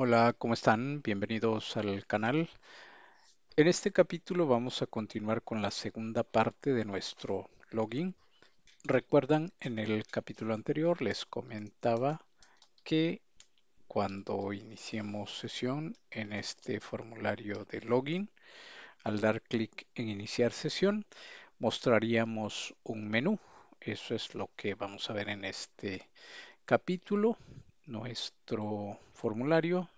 Hola, ¿cómo están? Bienvenidos al canal. En este capítulo vamos a continuar con la segunda parte de nuestro login. Recuerdan, en el capítulo anterior les comentaba que cuando iniciemos sesión en este formulario de login, al dar clic en iniciar sesión, mostraríamos un menú. Eso es lo que vamos a ver en este capítulo. Nuestro formulario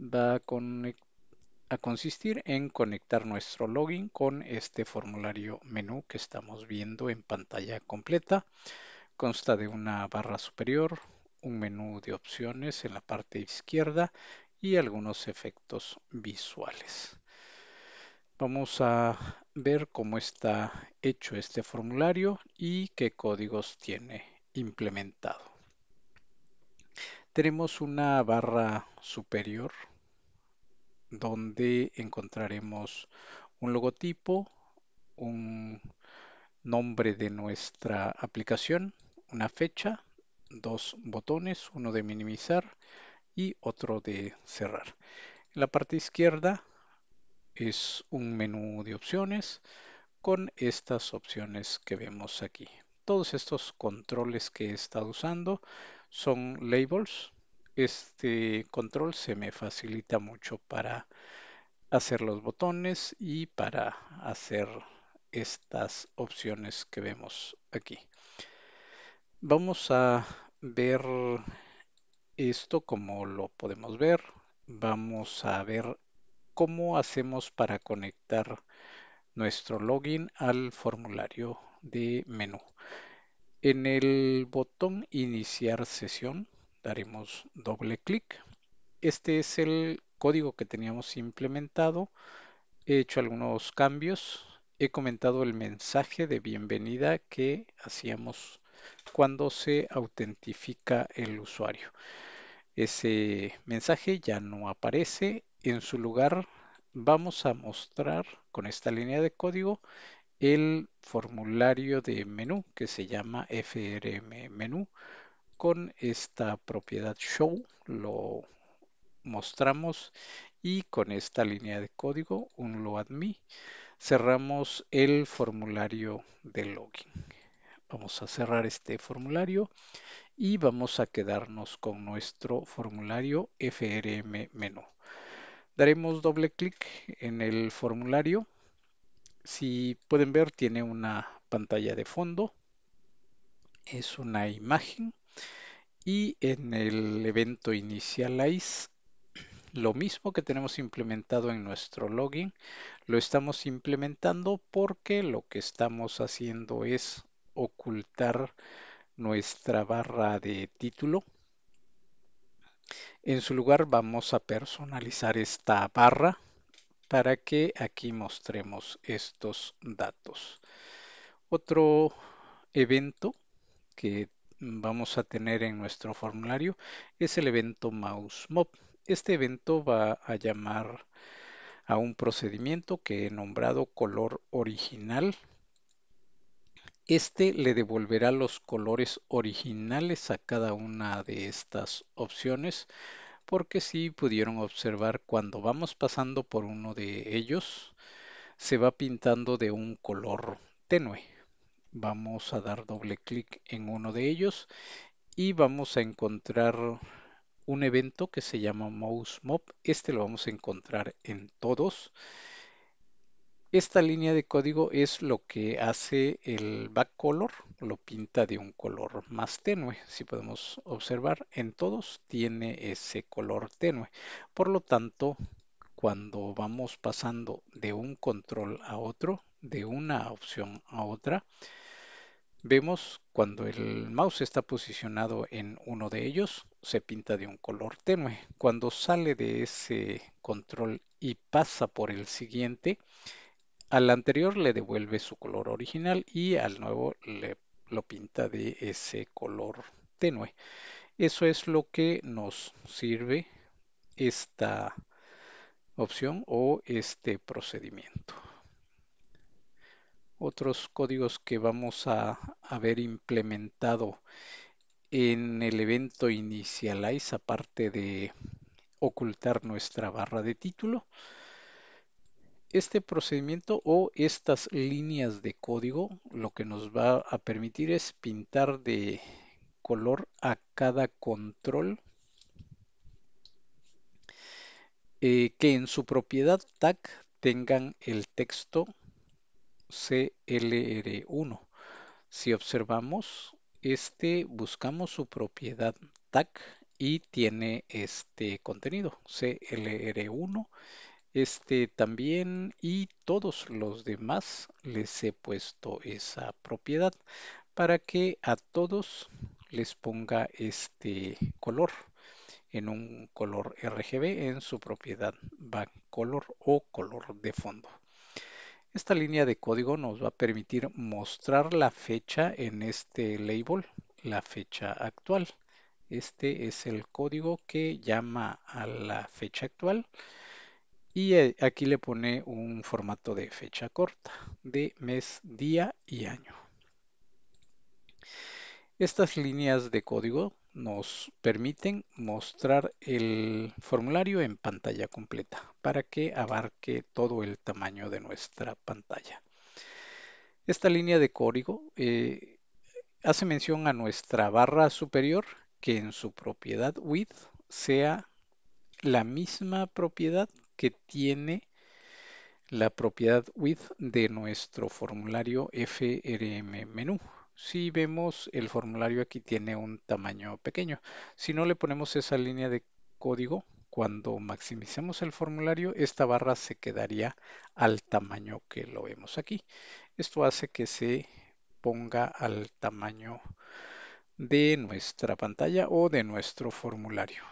va a, consistir en conectar nuestro login con este formulario menú que estamos viendo en pantalla completa. Consta de una barra superior, un menú de opciones en la parte izquierda y algunos efectos visuales. Vamos a ver cómo está hecho este formulario y qué códigos tiene implementado. Tenemos una barra superior donde encontraremos un logotipo, un nombre de nuestra aplicación, una fecha, dos botones, uno de minimizar y otro de cerrar. En la parte izquierda es un menú de opciones con estas opciones que vemos aquí. Todos estos controles que he estado usando son labels. Este control se me facilita mucho para hacer los botones y para hacer estas opciones que vemos aquí. Vamos a ver esto como lo podemos ver. Vamos a ver cómo hacemos para conectar nuestro login al formulario de menú. En el botón iniciar sesión daremos doble clic. Este es el código que teníamos implementado. He hecho algunos cambios. He comentado el mensaje de bienvenida que hacíamos cuando se autentifica el usuario. Ese mensaje ya no aparece. En su lugar vamos a mostrar con esta línea de código el formulario de menú que se llama FRM menú con esta propiedad show lo mostramos y con esta línea de código un load me cerramos el formulario de login vamos a cerrar este formulario y vamos a quedarnos con nuestro formulario frm menú daremos doble clic en el formulario si pueden ver, tiene una pantalla de fondo, es una imagen y en el evento initialize lo mismo que tenemos implementado en nuestro login lo estamos implementando porque lo que estamos haciendo es ocultar nuestra barra de título en su lugar vamos a personalizar esta barra para que aquí mostremos estos datos. Otro evento que vamos a tener en nuestro formulario es el evento MouseMob. Este evento va a llamar a un procedimiento que he nombrado color original. Este le devolverá los colores originales a cada una de estas opciones porque si pudieron observar cuando vamos pasando por uno de ellos, se va pintando de un color tenue. Vamos a dar doble clic en uno de ellos y vamos a encontrar un evento que se llama Mouse mob Este lo vamos a encontrar en todos. Esta línea de código es lo que hace el back color, lo pinta de un color más tenue. Si podemos observar, en todos tiene ese color tenue. Por lo tanto, cuando vamos pasando de un control a otro, de una opción a otra, vemos cuando el mouse está posicionado en uno de ellos, se pinta de un color tenue. Cuando sale de ese control y pasa por el siguiente, al anterior le devuelve su color original y al nuevo le, lo pinta de ese color tenue. Eso es lo que nos sirve esta opción o este procedimiento. Otros códigos que vamos a haber implementado en el evento inicialize, aparte de ocultar nuestra barra de título, este procedimiento o estas líneas de código lo que nos va a permitir es pintar de color a cada control eh, que en su propiedad tag tengan el texto CLR1. Si observamos, este buscamos su propiedad tag y tiene este contenido CLR1 este también y todos los demás les he puesto esa propiedad para que a todos les ponga este color en un color RGB en su propiedad color o color de fondo. Esta línea de código nos va a permitir mostrar la fecha en este label, la fecha actual. Este es el código que llama a la fecha actual y eh, aquí le pone un formato de fecha corta, de mes, día y año. Estas líneas de código nos permiten mostrar el formulario en pantalla completa para que abarque todo el tamaño de nuestra pantalla. Esta línea de código eh, hace mención a nuestra barra superior que en su propiedad width sea la misma propiedad que tiene la propiedad width de nuestro formulario FRM menú. Si vemos el formulario aquí tiene un tamaño pequeño. Si no le ponemos esa línea de código, cuando maximicemos el formulario, esta barra se quedaría al tamaño que lo vemos aquí. Esto hace que se ponga al tamaño de nuestra pantalla o de nuestro formulario.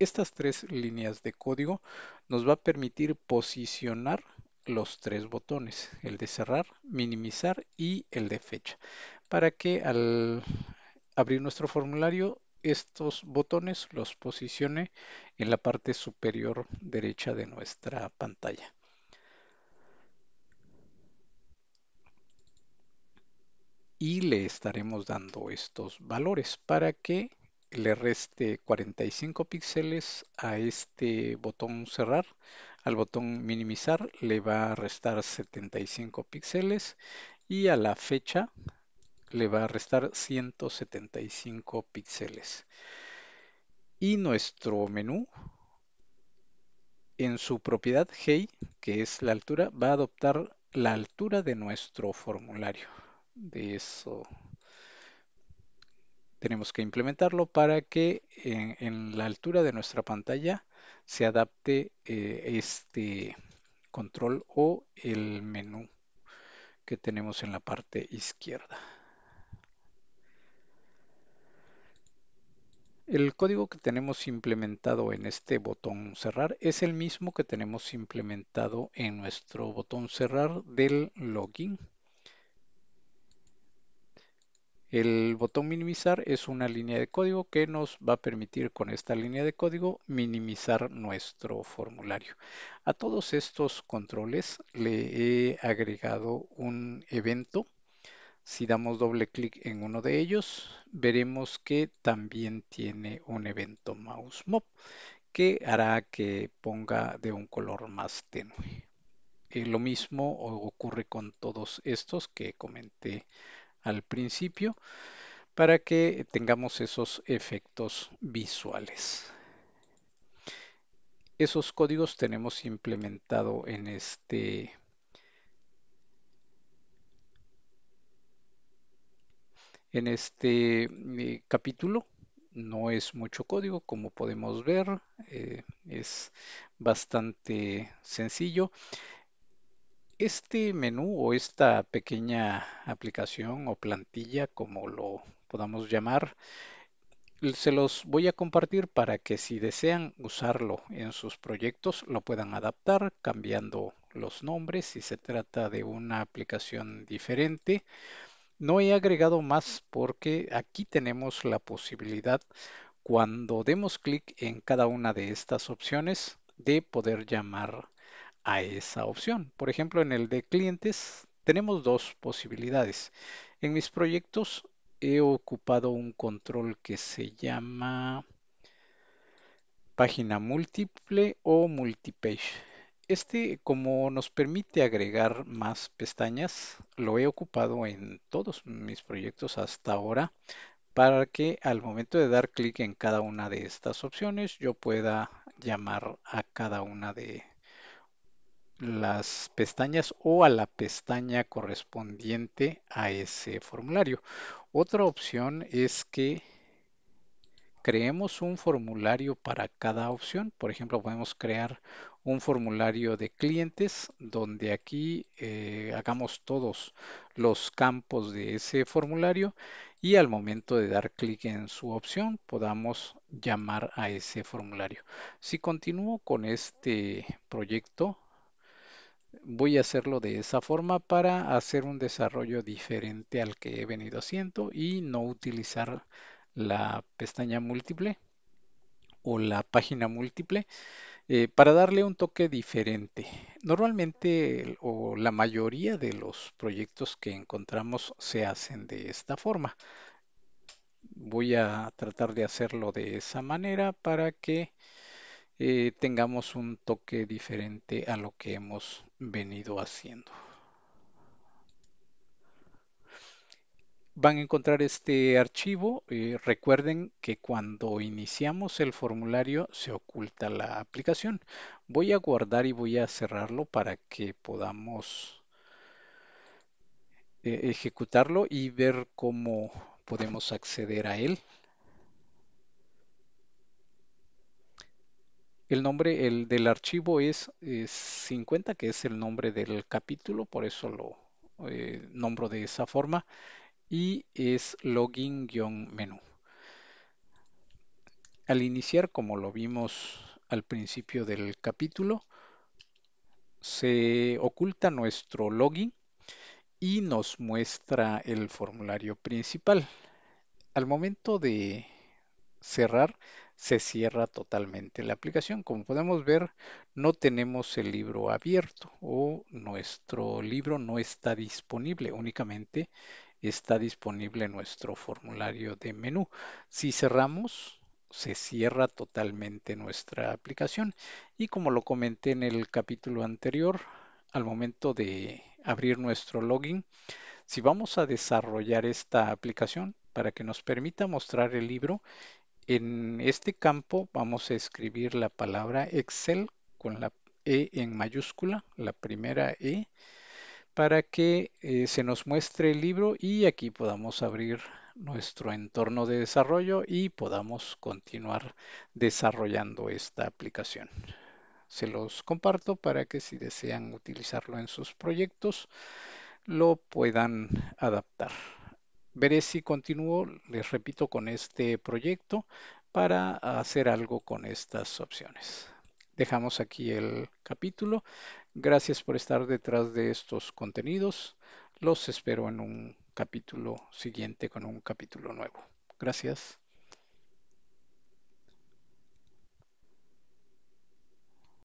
Estas tres líneas de código nos va a permitir posicionar los tres botones, el de cerrar, minimizar y el de fecha, para que al abrir nuestro formulario estos botones los posicione en la parte superior derecha de nuestra pantalla. Y le estaremos dando estos valores para que le reste 45 píxeles a este botón cerrar. Al botón minimizar le va a restar 75 píxeles y a la fecha le va a restar 175 píxeles. Y nuestro menú en su propiedad Hey, que es la altura, va a adoptar la altura de nuestro formulario. De eso tenemos que implementarlo para que en, la altura de nuestra pantalla se adapte eh, este control o el menú que tenemos en la parte izquierda. El código que tenemos implementado en este botón cerrar es el mismo que tenemos implementado en nuestro botón cerrar del login el botón minimizar es una línea de código que nos va a permitir con esta línea de código minimizar nuestro formulario. A todos estos controles le he agregado un evento. Si damos doble clic en uno de ellos, veremos que también tiene un evento mouse mob que hará que ponga de un color más tenue. Eh, lo mismo ocurre con todos estos que comenté al principio para que tengamos esos efectos visuales. Esos códigos tenemos implementado en este en este eh, capítulo. No es mucho código, como podemos ver, eh, es bastante sencillo. Este menú o esta pequeña aplicación o plantilla, como lo podamos llamar, se los voy a compartir para que si desean usarlo en sus proyectos lo puedan adaptar cambiando los nombres si se trata de una aplicación diferente. No he agregado más porque aquí tenemos la posibilidad cuando demos clic en cada una de estas opciones de poder llamar a esa opción. Por ejemplo, en el de clientes tenemos dos posibilidades. En mis proyectos he ocupado un control que se llama página múltiple o multipage. Este, como nos permite agregar más pestañas, lo he ocupado en todos mis proyectos hasta ahora para que al momento de dar clic en cada una de estas opciones yo pueda llamar a cada una de las pestañas o a la pestaña correspondiente a ese formulario. Otra opción es que creemos un formulario para cada opción. Por ejemplo, podemos crear un formulario de clientes donde aquí eh, hagamos todos los campos de ese formulario y al momento de dar clic en su opción podamos llamar a ese formulario. Si continúo con este proyecto, voy a hacerlo de esa forma para hacer un desarrollo diferente al que he venido haciendo y no utilizar la pestaña múltiple o la página múltiple eh, para darle un toque diferente. Normalmente o la mayoría de los proyectos que encontramos se hacen de esta forma. Voy a tratar de hacerlo de esa manera para que eh, tengamos un toque diferente a lo que hemos venido haciendo. Van a encontrar este archivo. Eh, recuerden que cuando iniciamos el formulario se oculta la aplicación. Voy a guardar y voy a cerrarlo para que podamos eh, ejecutarlo y ver cómo podemos acceder a él. El nombre del archivo es 50, eh, que es el nombre del capítulo, por eso lo eh, nombro de esa forma, y es login-menú. Al iniciar, como lo vimos al principio del capítulo, se oculta nuestro login y nos muestra el formulario principal. Al momento de cerrar, se cierra totalmente la aplicación. Como podemos ver, no tenemos el libro abierto o nuestro libro no está disponible, únicamente está disponible nuestro formulario de menú. Si cerramos, se cierra totalmente nuestra aplicación y como lo comenté en el capítulo anterior, al momento de abrir nuestro login, si vamos a desarrollar esta aplicación para que nos permita mostrar el libro, en este campo vamos a escribir la palabra Excel con la E en mayúscula, la primera E, para que eh, se nos muestre el libro y aquí podamos abrir nuestro entorno de desarrollo y podamos continuar desarrollando esta aplicación. Se los comparto para que si desean utilizarlo en sus proyectos lo puedan adaptar veré si continúo, les repito, con este proyecto para hacer algo con estas opciones. Dejamos aquí el capítulo. Gracias por estar detrás de estos contenidos. Los espero en un capítulo siguiente con un capítulo nuevo. Gracias.